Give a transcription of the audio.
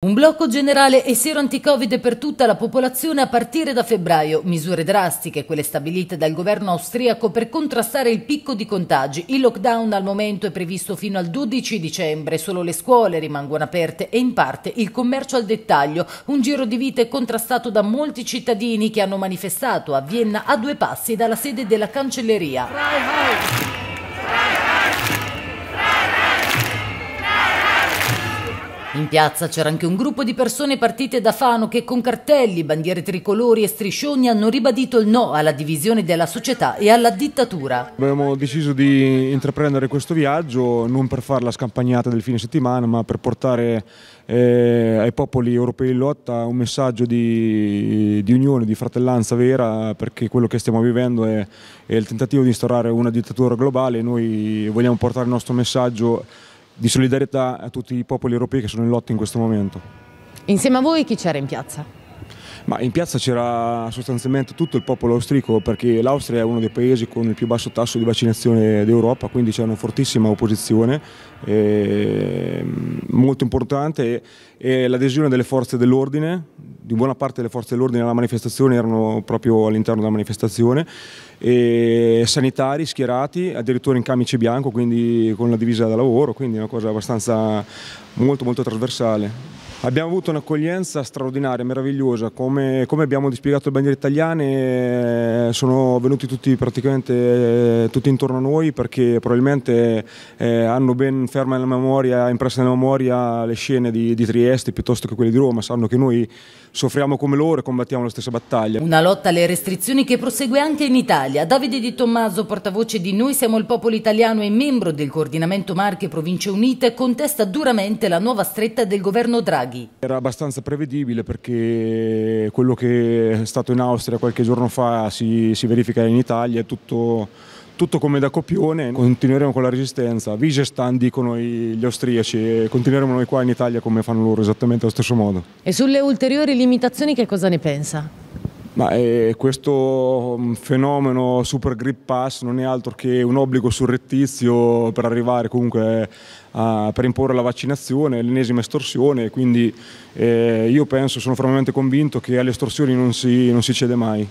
Un blocco generale e siero sero anticovid per tutta la popolazione a partire da febbraio. Misure drastiche, quelle stabilite dal governo austriaco per contrastare il picco di contagi. Il lockdown al momento è previsto fino al 12 dicembre. Solo le scuole rimangono aperte e in parte il commercio al dettaglio. Un giro di vite contrastato da molti cittadini che hanno manifestato a Vienna a due passi dalla sede della cancelleria. In piazza c'era anche un gruppo di persone partite da Fano che con cartelli, bandiere tricolori e striscioni hanno ribadito il no alla divisione della società e alla dittatura. Abbiamo deciso di intraprendere questo viaggio non per fare la scampagnata del fine settimana ma per portare eh, ai popoli europei in lotta un messaggio di, di, unione, di fratellanza vera perché quello che stiamo vivendo è, è il tentativo di instaurare una dittatura globale e noi vogliamo portare il nostro messaggio di solidarietà a tutti i popoli europei che sono in lotta in questo momento. Insieme a voi chi c'era in piazza? Ma in piazza c'era sostanzialmente tutto il popolo austriaco perché l'Austria è uno dei paesi con il più basso tasso di vaccinazione d'Europa, quindi c'è una fortissima opposizione eh, molto importante e, e l'adesione delle forze dell'ordine, di buona parte delle forze dell'ordine alla manifestazione erano proprio all'interno della manifestazione, e sanitari schierati, addirittura in camice bianco, quindi con la divisa da lavoro, quindi una cosa abbastanza molto molto trasversale. Abbiamo avuto un'accoglienza straordinaria, meravigliosa, come, come abbiamo dispiegato le bandiere italiane eh, sono venuti tutti praticamente eh, tutti intorno a noi perché probabilmente eh, hanno ben ferma nella memoria, impressa nella memoria le scene di, di, Trieste piuttosto che quelle di Roma, sanno che noi soffriamo come loro e combattiamo la stessa battaglia. Una lotta alle restrizioni che prosegue anche in Italia. Davide Di Tommaso, portavoce di Noi siamo il popolo italiano e membro del coordinamento Marche Province Unite, contesta duramente la nuova stretta del governo Draghi Draghi. Era abbastanza prevedibile perché quello che è stato in Austria qualche giorno fa si, si verifica in Italia, è tutto, tutto come da copione, continueremo con la resistenza. Vigestan dicono gli austriaci e continueremo noi qua in Italia come fanno loro esattamente allo stesso modo. E sulle ulteriori limitazioni che cosa ne pensa? Ma eh, questo mm, fenomeno Super Grip Pass non è altro che un obbligo surrettizio per arrivare comunque eh, a, per imporre la vaccinazione, l'ennesima estorsione, quindi eh, io penso, sono fermamente convinto che alle estorsioni non si, non si cede mai.